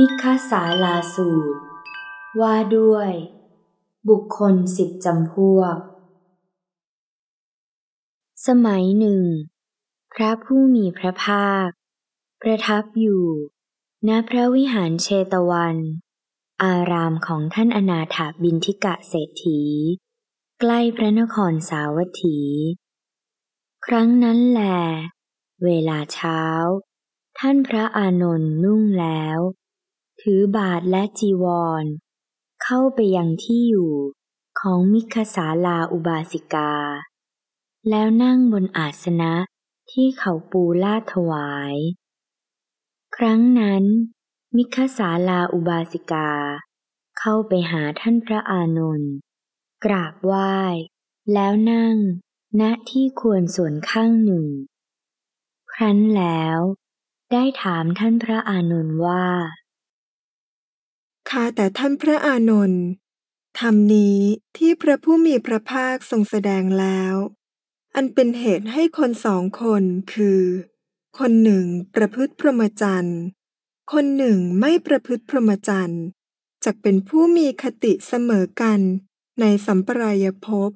มิคสาลาสูตร ว่าด้วย บุคคลสิบจำพวก สมัยหนึ่ง พระผู้มีพระภาค ประทับอยู่ ณพระวิหารเชตวัน อารามของท่านอนาถาบินทิกะเศรษฐีใกล้พระนครสาวัตถี ครั้งนั้นแหลเวลาเช้า ท่านพระอานนท์นุ่งแล้วถือบาทและจีวร เข้าไปยังที่อยู่ของมิคสาลาอุบาสิกา แล้วนั่งบนอาสนะที่เขาปูลาดถวาย ครั้งนั้น มิคสาลาอุบาสิกา เข้าไปหาท่านพระอานนท์กราบไหว้แล้วนั่งณที่ควรส่วนข้างหนึ่ง ครั้นแล้ว ได้ถามท่านพระอานนท์ว่าข้าแต่ท่านพระอานนท์ธรรมนี้ที่พระผู้มีพระภาคทรงแสดงแล้ว อันเป็นเหตุให้คนสองคนคือ คนหนึ่งประพฤติพรหมจรรย์ คนหนึ่งไม่ประพฤติพรหมจรรย์จักเป็นผู้มีคติเสมอกันในสัมปรายภพ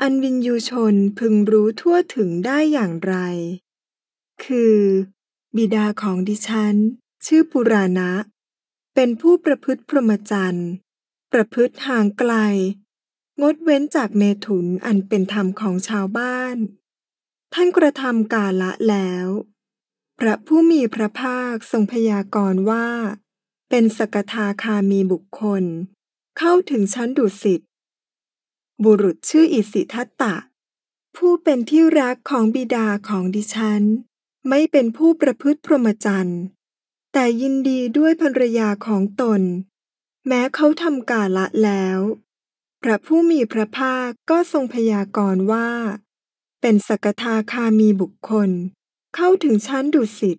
อันวินยูชนพึงรู้ทั่วถึงได้อย่างไร คือ บิดาของดิฉัน ชื่อปุราณะเป็นผู้ประพฤติพรหมจรรย์ ประพฤติห่างไกล งดเว้นจากเมถุนอันเป็นธรรมของชาวบ้าน ท่านกระทำกาละแล้ว พระผู้มีพระภาคทรงพยากรณ์ว่า เป็นสกทาคามีบุคคล เข้าถึงชั้นดุสิตบุรุษชื่ออิสิทัตตะ ผู้เป็นที่รักของบิดาของดิฉัน ไม่เป็นผู้ประพฤติพรหมจรรย์แต่ยินดีด้วยภรรยาของตน แม้เขาทำกาละแล้ว พระผู้มีพระภาคก็ทรงพยากรณ์ว่า เป็นสกทาคามีบุคคลเข้าถึงชั้นดุสิต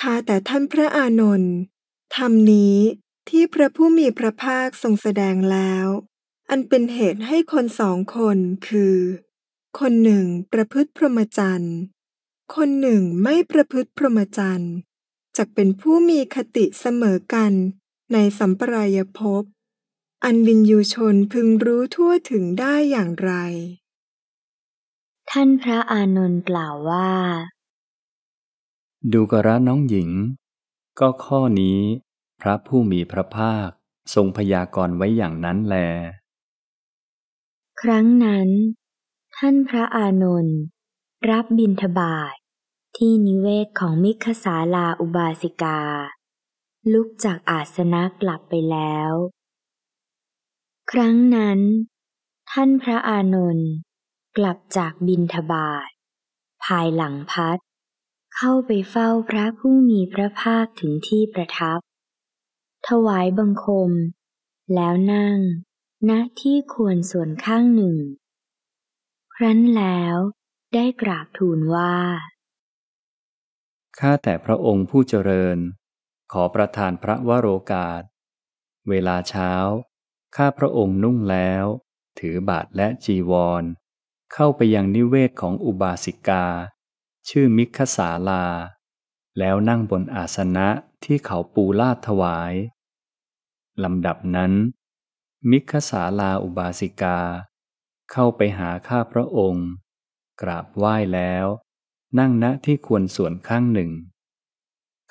ข้าแต่ท่านพระอานนท์ธรรมนี้ที่พระผู้มีพระภาคทรงแสดงแล้ว อันเป็นเหตุให้คนสองคนคือ คนหนึ่ง ประพฤติพรหมจรรย์คนหนึ่งไม่ประพฤติพรหมจรรย์จักเป็นผู้มีคติเสมอกันในสัมปรายภพ อันวินยูชนพึงรู้ทั่วถึงได้อย่างไร ท่านพระอานนท์กล่าวว่า ดูกระน้องหญิง ก็ข้อนี้พระผู้มีพระภาคทรงพยากรณ์ไว้อย่างนั้นแล ครั้งนั้นท่านพระอานนท์รับบินทบายที่นิเวศของมิคสาลาอุบาสิกา ลุกจากอาสนะกลับไปแล้ว ครั้งนั้น ท่านพระอานนท์กลับจากบินทบาท ภายหลังพัด เข้าไปเฝ้าพระผู้มีพระภาคถึงที่ประทับ ถวายบังคม แล้วนั่งณนะที่ควรส่วนข้างหนึ่ง ครั้นแล้วได้กราบทูลว่าข้าแต่พระองค์ผู้เจริญ ขอประทานพระวโรกาส เวลาเช้าข้าพระองค์นุ่งแล้ว ถือบาทและจีวร เข้าไปยังนิเวศของอุบาสิกา ชื่อมิขสาลา แล้วนั่งบนอาสนะที่เขาปูลาดถวาย ลำดับนั้น มิขสาลาอุบาสิกา เข้าไปหาข้าพระองค์ กราบไหว้แล้วนั่งณที่ควรส่วนข้างหนึ่ง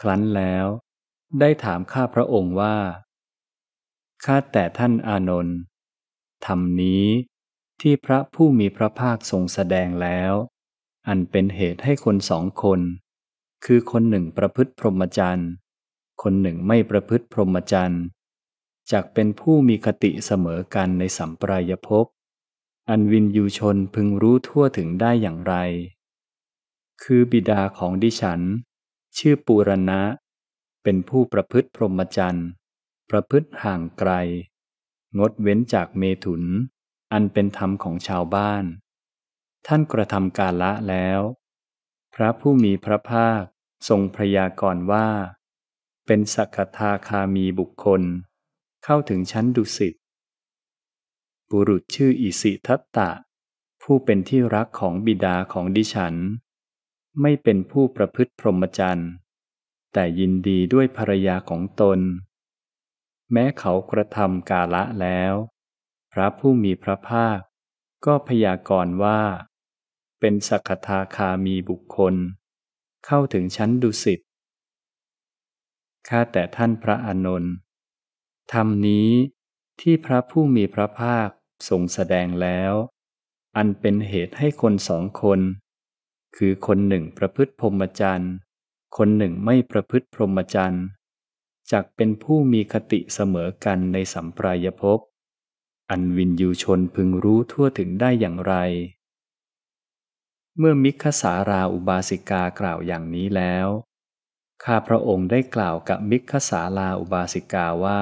ครั้นแล้วได้ถามข้าพระองค์ว่า ข้าแต่ท่านอานนท์ธรรมนี้ที่พระผู้มีพระภาคทรงแสดงแล้ว อันเป็นเหตุให้คนสองคน คือคนหนึ่งประพฤติพรหมจรรย์ คนหนึ่งไม่ประพฤติพรหมจรรย์จากเป็นผู้มีคติเสมอกันในสัมปรายภพอันวินยูชนพึงรู้ทั่วถึงได้อย่างไรคือบิดาของดิฉัน ชื่อปูรณะ เป็นผู้ประพฤติพรหมจรรย์ ประพฤติห่างไกล งดเว้นจากเมถุน อันเป็นธรรมของชาวบ้าน ท่านกระทำกาละแล้ว พระผู้มีพระภาคทรงพระยากรว่า เป็นสักทาคามีบุคคล เข้าถึงชั้นดุสิตบุรุษชื่ออิสิทัตตะ ผู้เป็นที่รักของบิดาของดิฉันไม่เป็นผู้ประพฤติพรหมจรรย์ แต่ยินดีด้วยภรรยาของตน แม้เขากระทำกาละแล้ว พระผู้มีพระภาคก็พยากรณ์ว่า เป็นสักทาคามีบุคคล เข้าถึงชั้นดุสิตข้าแต่ท่านพระอานนท์ธรรมนี้ที่พระผู้มีพระภาคทรงแสดงแล้ว อันเป็นเหตุให้คนสองคนคือคนหนึ่งประพฤติพรหมจรรย์คนหนึ่งไม่ประพฤติพรหมจรรย์จักเป็นผู้มีคติเสมอกันในสัมปรายภพอันวินยูชนพึงรู้ทั่วถึงได้อย่างไร เมื่อมิคสาราอุบาสิกากล่าวอย่างนี้แล้วข้าพระองค์ได้กล่าวกับมิคสาราอุบาสิกาว่า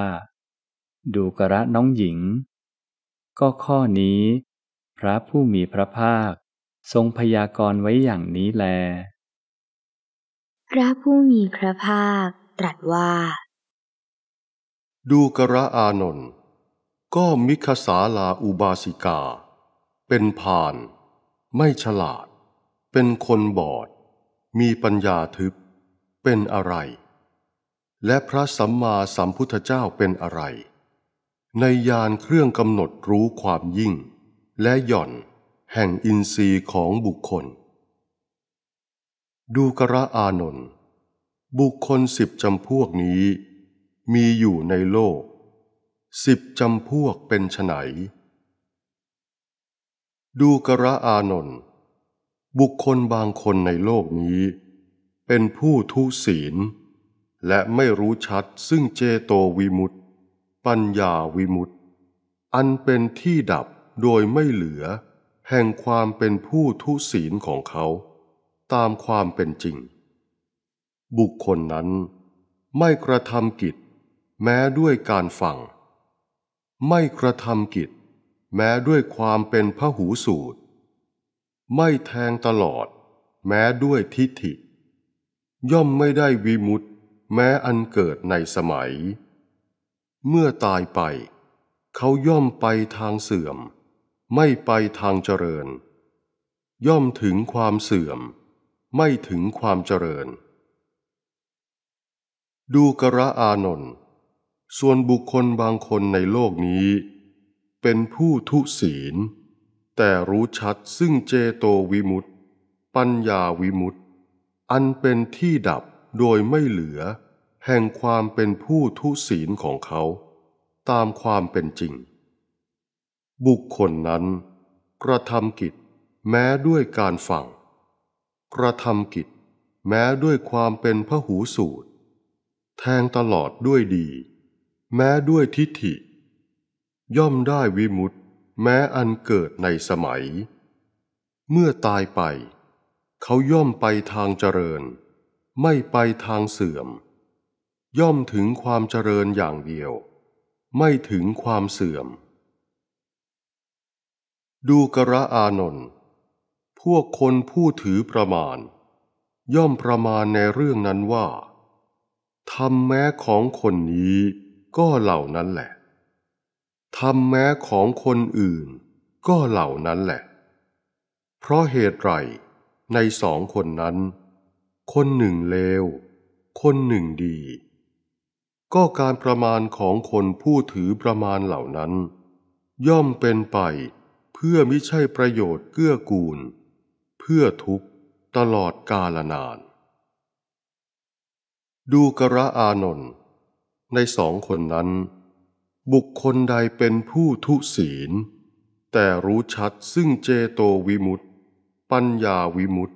ดูกระน้องหญิง ก็ข้อนี้ พระผู้มีพระภาคทรงพยากรณ์ไว้อย่างนี้แล พระผู้มีพระภาคตรัสว่า ดูกระอานนท์ก็มิคสาลาอุบาสิกา เป็นผาน ไม่ฉลาด เป็นคนบอด มีปัญญาทึบ เป็นอะไร และพระสัมมาสัมพุทธเจ้าเป็นอะไร ในยานเครื่องกำหนดรู้ความยิ่ง และหย่อนแห่งอินทรีย์ของบุคคล ดูกระอานนท์บุคคลสิบจำพวกนี้ มีอยู่ในโลก สิบจำพวกเป็นไฉนดูกระอานนท์บุคคลบางคนในโลกนี้ เป็นผู้ทุศีล และไม่รู้ชัดซึ่งเจโตวิมุตตปัญญาวิมุตตอันเป็นที่ดับโดยไม่เหลือแห่งความเป็นผู้ทุศีลของเขา ตามความเป็นจริง บุคคลนั้น ไม่กระทำกิจแม้ด้วยการฟังไม่กระทำกิจแม้ด้วยความเป็นพหูสูตร ไม่แทงตลอดแม้ด้วยทิฏฐิ ย่อมไม่ได้วิมุตต์แม้อันเกิดในสมัย เมื่อตายไป เขาย่อมไปทางเสื่อมไม่ไปทางเจริญ ย่อมถึงความเสื่อม ไม่ถึงความเจริญ ดูกระอานนท์ส่วนบุคคลบางคนในโลกนี้ เป็นผู้ทุศีล แต่รู้ชัดซึ่งเจโตวิมุตติปัญญาวิมุตติอันเป็นที่ดับโดยไม่เหลือ แห่งความเป็นผู้ทุศีลของเขา ตามความเป็นจริงบุคคลนั้น กระทำกิจแม้ด้วยการฟังกระทำกิจ แม้ด้วยความเป็นพหูสูตร แทงตลอดด้วยดี แม้ด้วยทิฏฐิ ย่อมได้วิมุตตแม้อันเกิดในสมัย เมื่อตายไป เขาย่อมไปทางเจริญ ไม่ไปทางเสื่อม ย่อมถึงความเจริญอย่างเดียว ไม่ถึงความเสื่อมดูกระอานนท์พวกคนผู้ถือประมาณ ย่อมประมาณในเรื่องนั้นว่าทำแม้ของคนนี้ก็เหล่านั้นแหละทำแม้ของคนอื่น ก็เหล่านั้นแหละ เพราะเหตุไรในสองคนนั้น คนหนึ่งเลว คนหนึ่งดี ก็การประมาณของคนผู้ถือประมาณเหล่านั้น ย่อมเป็นไปเพื่อมิใช่ประโยชน์เกื้อกูล เพื่อทุกตลอดกาลนาน ดูกระอานนท์ในสองคนนั้น บุคคลใดเป็นผู้ทุศีล แต่รู้ชัดซึ่งเจโตวิมุตตปัญญาวิมุตต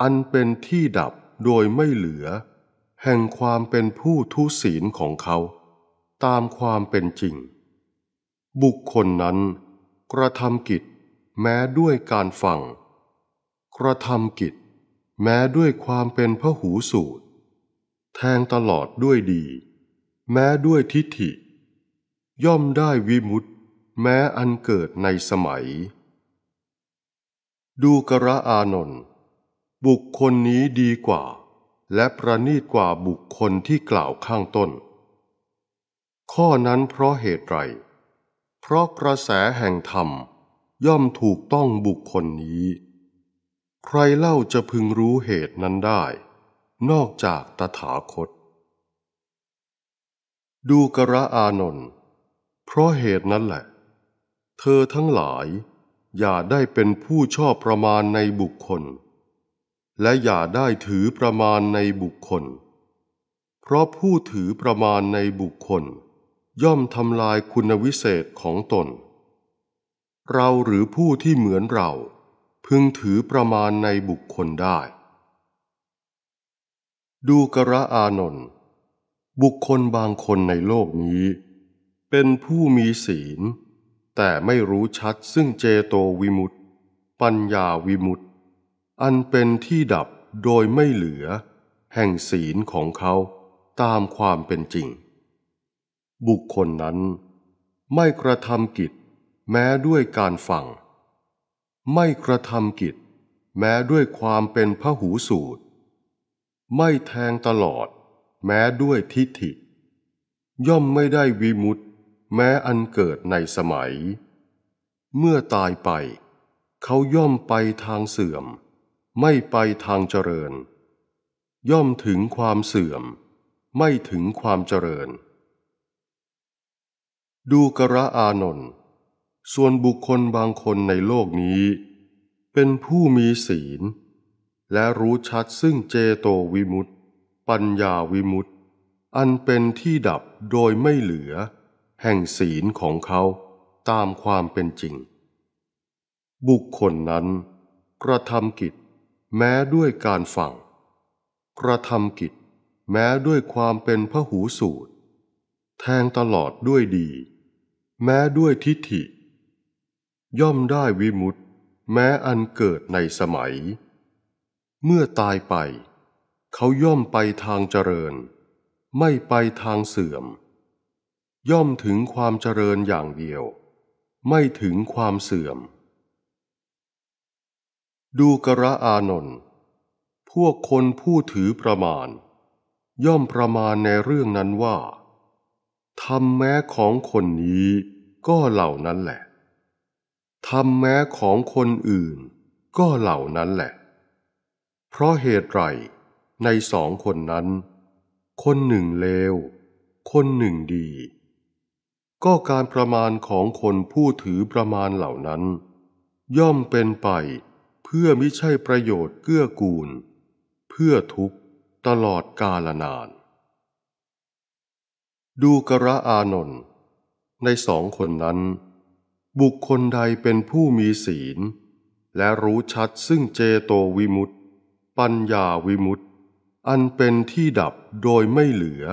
อันเป็นที่ดับโดยไม่เหลือ แห่งความเป็นผู้ทุศีลของเขา ตามความเป็นจริง บุคคลนั้นกระทำกิจ แม้ด้วยการฟัง กระทำกิจ แม้ด้วยความเป็นพหูสูตร แทงตลอดด้วยดี แม้ด้วยทิฏฐิ ย่อมได้วิมุตตแม้อันเกิดในสมัย ดูกระอานนท์บุคคลนี้ดีกว่า และประนีตกว่าบุคคลที่กล่าวข้างต้น ข้อนั้นเพราะเหตุไรเพราะกระแสแห่งธรรมย่อมถูกต้องบุคคลนี้ ใครเล่าจะพึงรู้เหตุนั้นได้นอกจากตถาคต ดูกระอานนท์เพราะเหตุนั้นแหละ เธอทั้งหลายอย่าได้เป็นผู้ชอบประมาณในบุคคล และอย่าได้ถือประมาณในบุคคล เพราะผู้ถือประมาณในบุคคลย่อมทำลายคุณวิเศษของตน เราหรือผู้ที่เหมือนเรา พึงถือประมาณในบุคคลได้ ดูกระอานนท์บุคคลบางคนในโลกนี้ เป็นผู้มีศีล แต่ไม่รู้ชัดซึ่งเจโตวิมุตต์ปัญญาวิมุตต์อันเป็นที่ดับโดยไม่เหลือ แห่งศีลของเขาตามความเป็นจริงบุคคลนั้น ไม่กระทำกิจ แม้ด้วยการฟังไม่กระทำกิจ แม้ด้วยความเป็นพหูสูตร ไม่แทงตลอด แม้ด้วยทิฏฐิ ย่อมไม่ได้วิมุตต์แม้อันเกิดในสมัย เมื่อตายไป เขาย่อมไปทางเสื่อม ไม่ไปทางเจริญ ย่อมถึงความเสื่อม ไม่ถึงความเจริญดูกระอานนท์ส่วนบุคคลบางคนในโลกนี้ เป็นผู้มีศีล และรู้ชัดซึ่งเจโตวิมุตติ ปัญญาวิมุตติอันเป็นที่ดับโดยไม่เหลือ แห่งศีลของเขาตามความเป็นจริง บุคคลนั้น กระทำกิจ แม้ด้วยการฟังกระทำกิจแม้ด้วยความเป็นพหูสูตร แทงตลอดด้วยดีแม้ด้วยทิฏฐิ ย่อมได้วิมุตต์แม้อันเกิดในสมัย เมื่อตายไป เขาย่อมไปทางเจริญ ไม่ไปทางเสื่อม ย่อมถึงความเจริญอย่างเดียว ไม่ถึงความเสื่อม ดูกระอานนท์พวกคนผู้ถือประมาณย่อมประมาณในเรื่องนั้นว่าทำแม้ของคนนี้ก็เหล่านั้นแหละทำแม้ของคนอื่นก็เหล่านั้นแหละ เพราะเหตุไรในสองคนนั้น คนหนึ่งเลวคนหนึ่งดี ก็การประมาณของคนผู้ถือประมาณเหล่านั้น ย่อมเป็นไปเพื่อมิใช่ประโยชน์เกื้อกูล เพื่อทุกตลอดกาลนานดูกระอานนท์ในสองคนนั้น บุคคลใดเป็นผู้มีศีล และรู้ชัดซึ่งเจโตวิมุตติปัญญาวิมุตติอันเป็นที่ดับโดยไม่เหลือ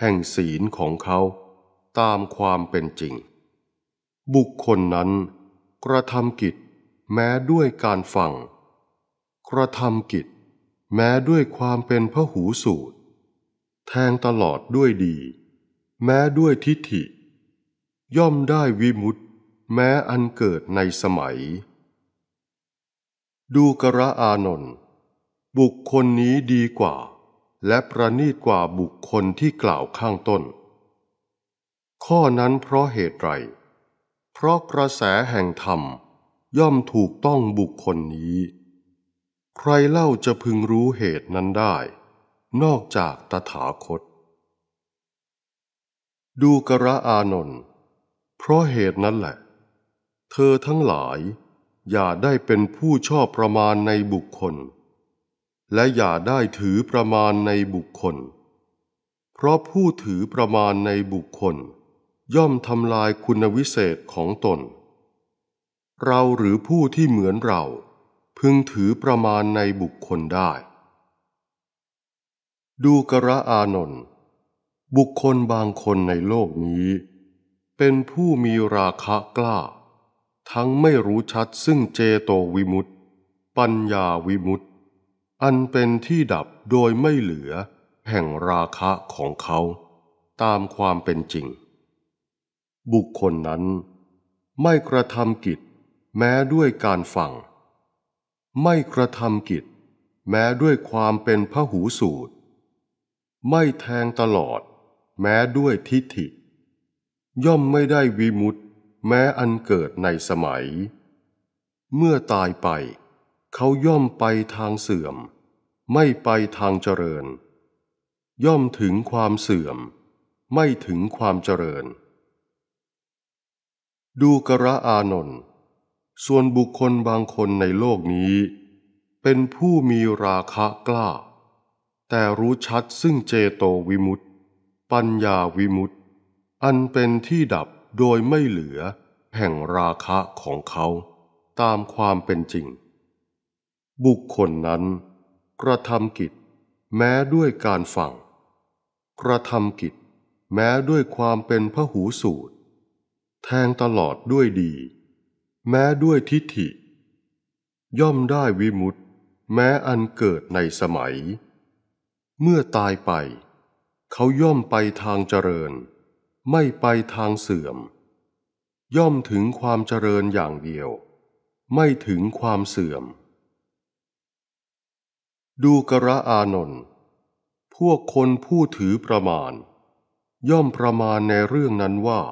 แห่งศีลของเขา ตามความเป็นจริง บุคคลนั้นกระทำกิจแม้ด้วยการฟัง กระทำกิจแม้ด้วยความเป็นพหูสูตรแทงตลอดด้วยดีแม้ด้วยทิฏฐิ ย่อมได้วิมุตต์แม้อันเกิดในสมัย ดูกระอานนท์บุคคลนี้ดีกว่า และประนีตกว่าบุคคลที่กล่าวข้างต้น ข้อนั้นเพราะเหตุไรเพราะกระแสแห่งธรรม ย่อมถูกต้องบุคคลนี้ ใครเล่าจะพึงรู้เหตุนั้นได้ นอกจากตถาคตดูกระอานนท์เพราะเหตุนั้นแหละ เธอทั้งหลายอย่าได้เป็นผู้ชอบประมาณในบุคคล และอย่าได้ถือประมาณในบุคคล เพราะผู้ถือประมาณในบุคคล ย่อมทำลายคุณวิเศษของตน เราหรือผู้ที่เหมือนเรา พึงถือประมาณในบุคคลได้ ดูกระอานนท์บุคคลบางคนในโลกนี้ เป็นผู้มีราคะกล้า ทั้งไม่รู้ชัดซึ่งเจโตวิมุตติปัญญาวิมุตติ อันเป็นที่ดับโดยไม่เหลือแห่งราคะของเขา ตามความเป็นจริง บุคคลนั้น ไม่กระทำกิจแม้ด้วยการฟัง ไม่กระทำกิจแม้ด้วยความเป็นพหูสูตร ไม่แทงตลอดแม้ด้วยทิฏฐิ ย่อมไม่ได้วิมุตต์แม้อันเกิดในสมัย เมื่อตายไป เขาย่อมไปทางเสื่อม ไม่ไปทางเจริญ ย่อมถึงความเสื่อม ไม่ถึงความเจริญ ดูกระอานนท์ส่วนบุคคลบางคนในโลกนี้ เป็นผู้มีราคะกล้า แต่รู้ชัดซึ่งเจโตวิมุตตปัญญาวิมุตติ อันเป็นที่ดับโดยไม่เหลือแห่งราคะของเขา ตามความเป็นจริง บุคคลนั้น กระทำกิจ แม้ด้วยการฟัง กระทำกิจ แม้ด้วยความเป็นพหูสูตร แทงตลอดด้วยดี แม้ด้วยทิฏฐิ ย่อมได้วิมุตติ แม้อันเกิดในสมัย เมื่อตายไปเขาย่อมไปทางเจริญ ไม่ไปทางเสื่อม ย่อมถึงความเจริญอย่างเดียว ไม่ถึงความเสื่อม ดูกระอานนท์ พวกคนผู้ถือประมาณย่อมประมาณในเรื่องนั้นว่า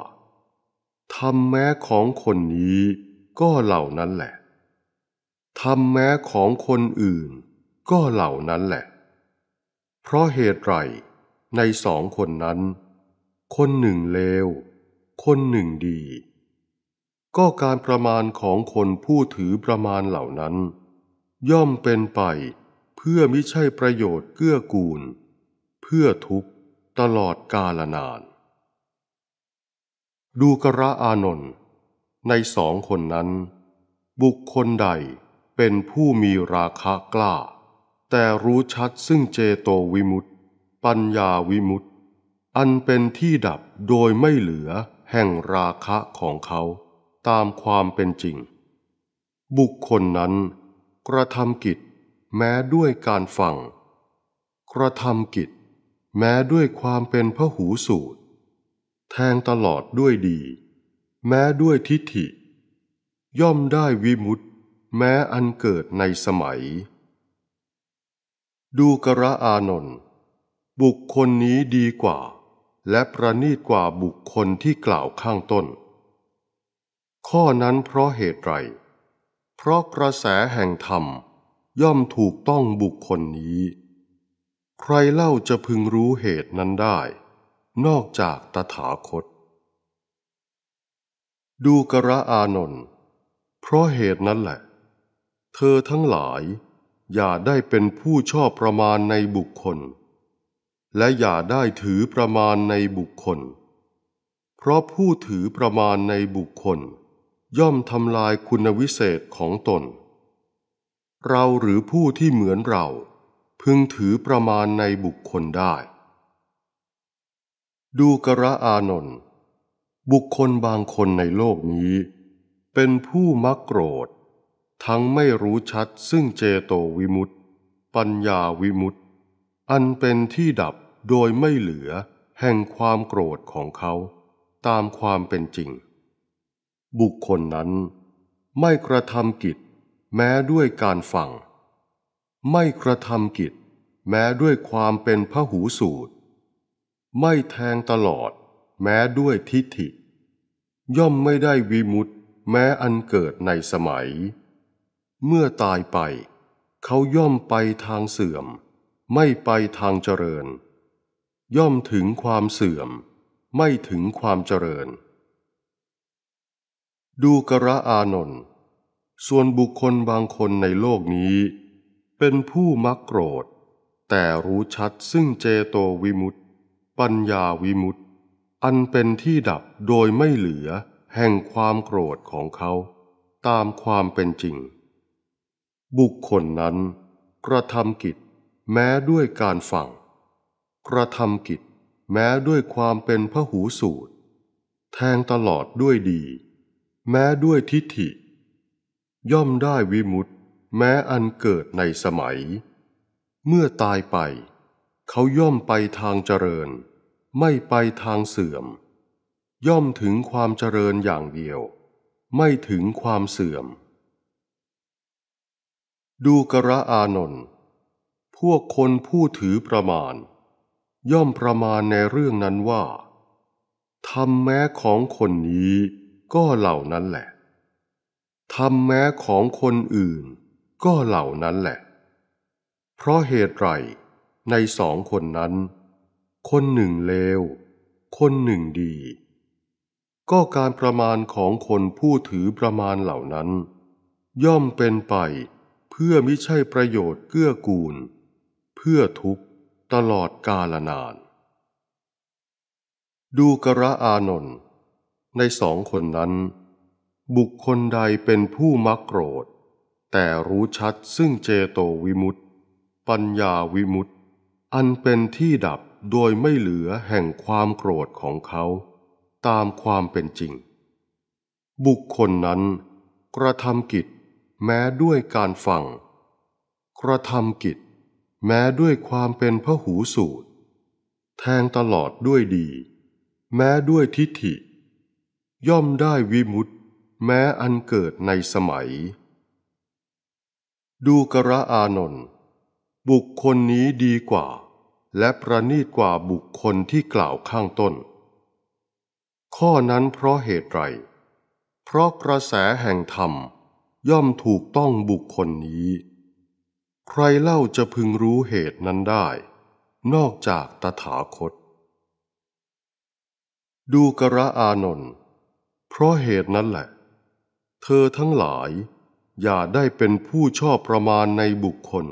ทำแม้ของคนนี้ก็เหล่านั้นแหละทำแม้ของคนอื่นก็เหล่านั้นแหละ เพราะเหตุไรในสองคนนั้น คนหนึ่งเลว คนหนึ่งดี ก็การประมาณของคนผู้ถือประมาณเหล่านั้น ย่อมเป็นไปเพื่อมิใช่ประโยชน์เกื้อกูล เพื่อทุกตลอดกาลนาน ดูกระอานนท์ในสองคนนั้น บุคคลใดเป็นผู้มีราคะกล้า แต่รู้ชัดซึ่งเจโตวิมุตตปัญญาวิมุตติ อันเป็นที่ดับโดยไม่เหลือแห่งราคะของเขาตามความเป็นจริง บุคคลนั้น กระทำกิจแม้ด้วยการฟังกระทำกิจ แม้ด้วยความเป็นพหูสูตรแทงตลอดด้วยดี แม้ด้วยทิฏฐิ ย่อมได้วิมุตติ แม้อันเกิดในสมัย ดูกระอานนท์บุคคลนี้ดีกว่า และประนีตกว่าบุคคลที่กล่าวข้างต้น ข้อนั้นเพราะเหตุไร เพราะกระแสแห่งธรรม ย่อมถูกต้องบุคคลนี้ ใครเล่าจะพึงรู้เหตุนั้นได้ นอกจากตถาคต ดูกระอานนท์ เพราะเหตุนั้นแหละ เธอทั้งหลาย อย่าได้เป็นผู้ชอบประมาณในบุคคลและอย่าได้ถือประมาณในบุคคล เพราะผู้ถือประมาณในบุคคล ย่อมทำลายคุณวิเศษของตน เราหรือผู้ที่เหมือนเรา พึงถือประมาณในบุคคลได้ ดูกระอานนบุคคลบางคนในโลกนี้ เป็นผู้มักโกรธ ทั้งไม่รู้ชัดซึ่งเจโตวิมุตติปัญญาวิมุตติอันเป็นที่ดับโดยไม่เหลือแห่งความโกรธของเขาตามความเป็นจริง บุคคลนั้นไม่กระทำกิจแม้ด้วยการฟัง ไม่กระทำกิจแม้ด้วยความเป็นพหูสูตร ไม่แทงตลอดแม้ด้วยทิฏฐิ ย่อมไม่ได้วิมุตแม้อันเกิดในสมัย เมื่อตายไป เขาย่อมไปทางเสื่อม ไม่ไปทางเจริญย่อมถึงความเสื่อม ไม่ถึงความเจริญ ดูกระอานนท์ส่วนบุคคลบางคนในโลกนี้ เป็นผู้มักโกรธ แต่รู้ชัดซึ่งเจโตวิมุตติปัญญาวิมุตติ อันเป็นที่ดับโดยไม่เหลือแห่งความโกรธของเขา ตามความเป็นจริง บุคคลนั้น กระทำกิจแม้ด้วยการฟังกระทำกิจแม้ด้วยความเป็นพหูสูตร แทงตลอดด้วยดี แม้ด้วยทิฏฐิ ย่อมได้วิมุตตแม้อันเกิดในสมัย เมื่อตายไป เขาย่อมไปทางเจริญ ไม่ไปทางเสื่อม ย่อมถึงความเจริญอย่างเดียว ไม่ถึงความเสื่อม ดูกระอานนท์พวกคนผู้ถือประมาณย่อมประมาณในเรื่องนั้นว่าทำแม้ของคนนี้ก็เหล่านั้นแหละทำแม้ของคนอื่นก็เหล่านั้นแหละ เพราะเหตุไรในสองคนนั้น คนหนึ่งเลว คนหนึ่งดี ก็การประมาณของคนผู้ถือประมาณเหล่านั้น ย่อมเป็นไปเพื่อมิใช่ประโยชน์เกื้อกูล เพื่อทุกข์ตลอดกาลนาน ดูกระอานนท์ในสองคนนั้น บุคคลใดเป็นผู้มักโกรธ แต่รู้ชัดซึ่งเจโตวิมุตติ ปัญญาวิมุตติ อันเป็นที่ดับโดยไม่เหลือแห่งความโกรธของเขา ตามความเป็นจริง บุคคลนั้นกระทำกิจแม้ด้วยการฟัง กระทำกิจแม้ด้วยความเป็นพหูสูตร แทงตลอดด้วยดี แม้ด้วยทิฏฐิ ย่อมได้วิมุตต์แม้อันเกิดในสมัย ดูกระอานนท์บุคคลนี้ดีกว่า และประนีตกว่าบุคคลที่กล่าวข้างต้น ข้อนั้นเพราะเหตุไรเพราะกระแสแห่งธรรม ย่อมถูกต้องบุคคลนี้ใครเล่าจะพึงรู้เหตุนั้นได้ นอกจากตถาคต ดูกระอานนท์ เพราะเหตุนั้นแหละ เธอทั้งหลาย อย่าได้เป็นผู้ชอบประมาณในบุคคล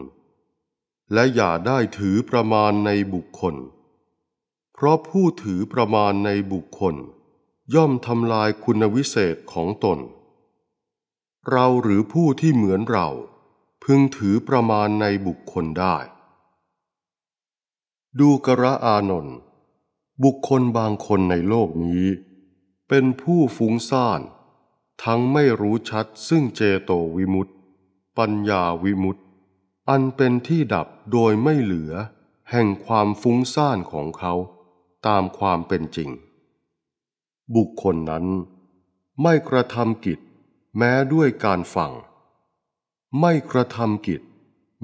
และอย่าได้ถือประมาณในบุคคล เพราะผู้ถือประมาณในบุคคล ย่อมทำลายคุณวิเศษของตน เราหรือผู้ที่เหมือนเราพึงถือประมาณในบุคคลได้ ดูกระอานนบุคคลบางคนในโลกนี้ เป็นผู้ฟุ้งซ่าน ทั้งไม่รู้ชัดซึ่งเจโตวิมุตต์ปัญญาวิมุตต์อันเป็นที่ดับโดยไม่เหลือแห่งความฟุ้งซ่านของเขา ตามความเป็นจริง บุคคลนั้น ไม่กระทำกิจ แม้ด้วยการฟังไม่กระทำกิจ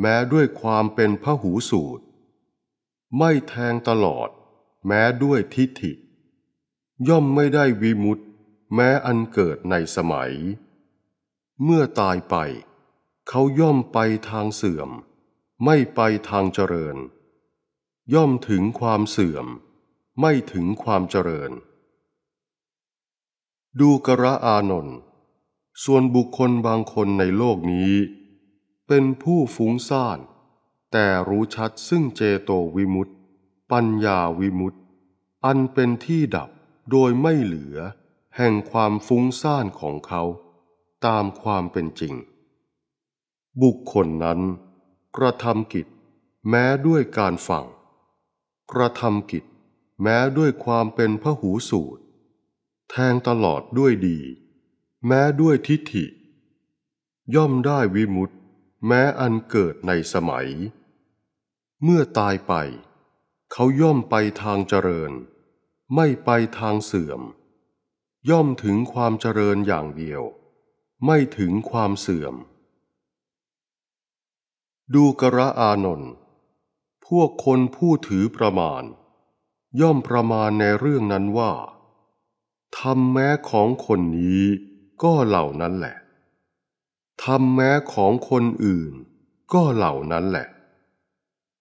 แม้ด้วยความเป็นพระหูสูตรไม่แทงตลอด แม้ด้วยทิฏฐิ ย่อมไม่ได้วิมุตต์แม้อันเกิดในสมัย เมื่อตายไป เขาย่อมไปทางเสื่อม ไม่ไปทางเจริญ ย่อมถึงความเสื่อม ไม่ถึงความเจริญ ดูกระอานนท์ส่วนบุคคลบางคนในโลกนี้เป็นผู้ฟุ้งซ่าน แต่รู้ชัดซึ่งเจโตวิมุตติ ปัญญาวิมุตติ อันเป็นที่ดับโดยไม่เหลือ แห่งความฟุ้งซ่านของเขา ตามความเป็นจริง บุคคลนั้น กระทำกิจแม้ด้วยการฟัง กระทำกิจแม้ด้วยความเป็นพหูสูตรแทงตลอดด้วยดี แม้ด้วยทิฏฐิ ย่อมได้วิมุตติแม้อันเกิดในสมัย เมื่อตายไป เขาย่อมไปทางเจริญ ไม่ไปทางเสื่อม ย่อมถึงความเจริญอย่างเดียว ไม่ถึงความเสื่อม ดูกระอานนท์พวกคนผู้ถือประมาณ ย่อมประมาณในเรื่องนั้นว่าทำแม้ของคนนี้ก็เหล่านั้นแหละทำแม้ของคนอื่นก็เหล่านั้นแหละ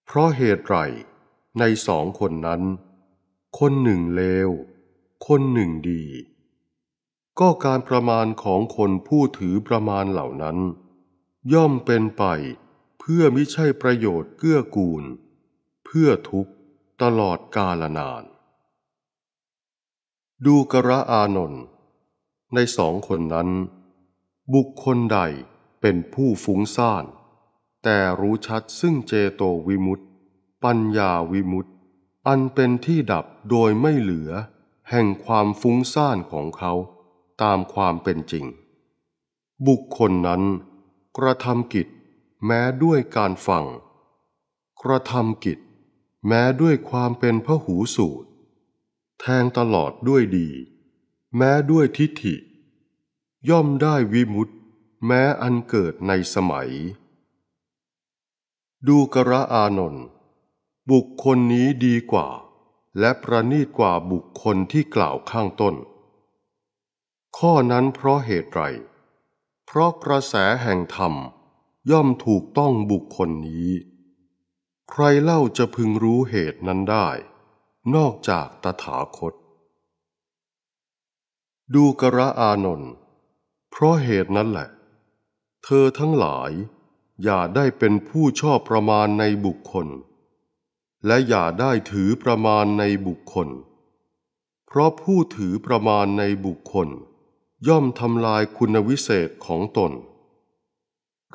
เพราะเหตุไรในสองคนนั้น คนหนึ่งเลวคนหนึ่งดี ก็การประมาณของคนผู้ถือประมาณเหล่านั้น ย่อมเป็นไปเพื่อมิใช่ประโยชน์เกื้อกูล เพื่อทุกข์ตลอดกาลนาน ดูกระอานนท์ในสองคนนั้นบุคคลใดเป็นผู้ฟุ้งซ่าน แต่รู้ชัดซึ่งเจโตวิมุตติ ปัญญาวิมุตติ อันเป็นที่ดับโดยไม่เหลือ แห่งความฟุ้งซ่านของเขา ตามความเป็นจริง บุคคลนั้น กระทำกิจแม้ด้วยการฟังกระทำกิจ แม้ด้วยความเป็นพหูสูตรแทงตลอดด้วยดี แม้ด้วยทิฏฐิย่อมได้วิมุตต์แม้อันเกิดในสมัย ดูกระอานนท์บุคคลนี้ดีกว่า และประนีตกว่าบุคคลที่กล่าวข้างต้น ข้อนั้นเพราะเหตุไรเพราะกระแสแห่งธรรม ย่อมถูกต้องบุคคลนี้ ใครเล่าจะพึงรู้เหตุนั้นได้ นอกจากตถาคต ดูกระอานนท์เพราะเหตุนั้นแหละ เธอทั้งหลาย อย่าได้เป็นผู้ชอบประมาณในบุคคล และอย่าได้ถือประมาณในบุคคล เพราะผู้ถือประมาณในบุคคล ย่อมทำลายคุณวิเศษของตน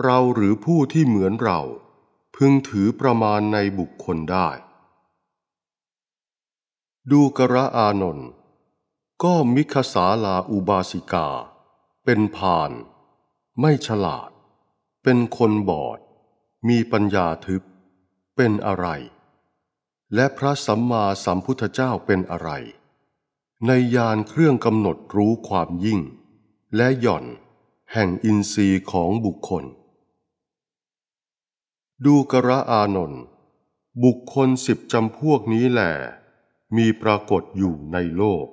เราหรือผู้ที่เหมือนเรา พึงถือประมาณในบุคคลได้ ดูกระอานนก็มิคสาลาอุบาสิกาเป็นผ่าน ไม่ฉลาด เป็นคนบอด มีปัญญาทึบ เป็นอะไร และพระสัมมาสัมพุทธเจ้าเป็นอะไร ในยานเครื่องกำหนดรู้ความยิ่ง และหย่อนแห่งอินทรีย์ของบุคคล ดูกระอานนบุคคลสิบจำพวกนี้แหละมีปรากฏอยู่ในโลก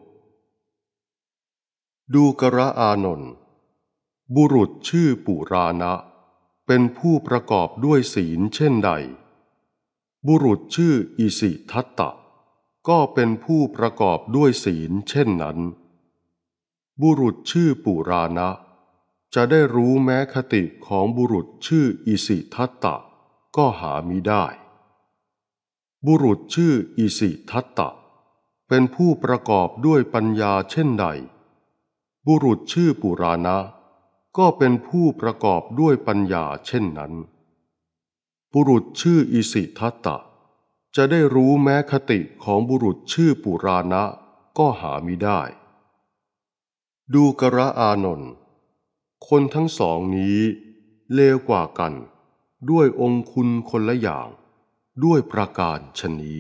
ดูกระอานนท์บุรุษชื่อปุราณะ เป็นผู้ประกอบด้วยศีลเช่นใด บุรุษชื่ออิสิทัตตะ ก็เป็นผู้ประกอบด้วยศีลเช่นนั้น บุรุษชื่อปุราณะ จะได้รู้แม้คติของบุรุษชื่ออิสิทัตตะก็หามิได้ บุรุษชื่ออิสิทัตตะ เป็นผู้ประกอบด้วยปัญญาเช่นใด บุรุษชื่อปุราณะก็เป็นผู้ประกอบด้วยปัญญาเช่นนั้น บุรุษชื่ออิสิทัตตะ จะได้รู้แม้คติของบุรุษชื่อปุราณะก็หามิได้ ดูกระอานนท์คนทั้งสองนี้เลวกว่ากัน ด้วยองคุณคนละอย่าง ด้วยประการชนี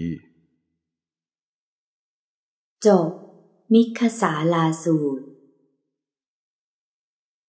จบมิคสาลาสูตร